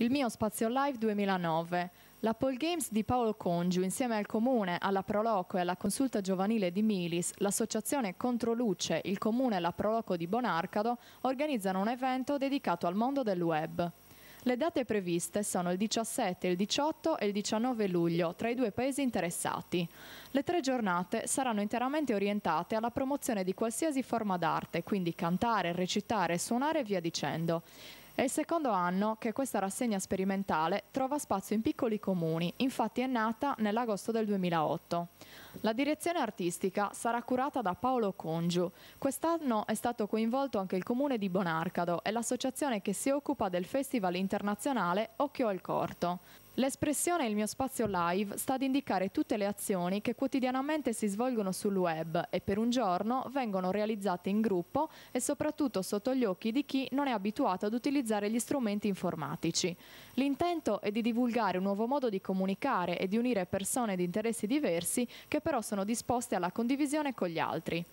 Il mio spazio live 2009. La Paul Games di Paolo Congiu, insieme al Comune, alla Proloco e alla Consulta Giovanile di Milis, l'associazione Controluce, il Comune e la Proloco di Bonarcado, organizzano un evento dedicato al mondo del web. Le date previste sono il 17, il 18 e il 19 luglio tra i due paesi interessati. Le tre giornate saranno interamente orientate alla promozione di qualsiasi forma d'arte, quindi cantare, recitare, suonare e via dicendo. È il secondo anno che questa rassegna sperimentale trova spazio in piccoli comuni, infatti è nata nell'agosto del 2008. La direzione artistica sarà curata da Paolo Congiu. Quest'anno è stato coinvolto anche il comune di Bonarcado e l'associazione che si occupa del Festival internazionale Occhio al Corto. L'espressione Il mio spazio live sta ad indicare tutte le azioni che quotidianamente si svolgono sul web e per un giorno vengono realizzate in gruppo e soprattutto sotto gli occhi di chi non è abituato ad utilizzare gli strumenti informatici. L'intento è di divulgare un nuovo modo di comunicare e di unire persone di interessi diversi che però sono disposte alla condivisione con gli altri.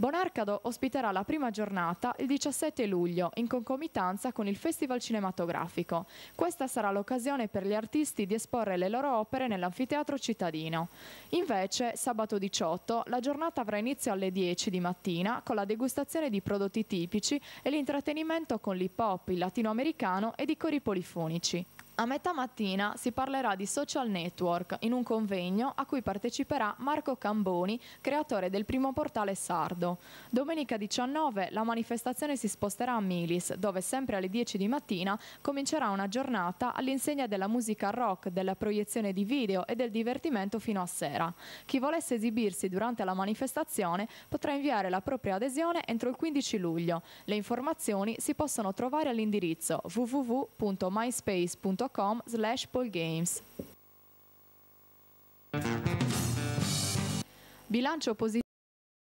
Bonarcado ospiterà la prima giornata il 17 luglio in concomitanza con il Festival Cinematografico. Questa sarà l'occasione per gli artisti di esporre le loro opere nell'anfiteatro cittadino. Invece, sabato 18, la giornata avrà inizio alle 10 di mattina con la degustazione di prodotti tipici e l'intrattenimento con l'hip hop, il latinoamericano ed i cori polifonici. A metà mattina si parlerà di social network in un convegno a cui parteciperà Marco Camboni, creatore del primo portale sardo. Domenica 19 la manifestazione si sposterà a Milis, dove sempre alle 10 di mattina comincerà una giornata all'insegna della musica rock, della proiezione di video e del divertimento fino a sera. Chi volesse esibirsi durante la manifestazione potrà inviare la propria adesione entro il 15 luglio. Le informazioni si possono trovare all'indirizzo www.myspace.com patreon.com slash pollgames. Bilancio positivo.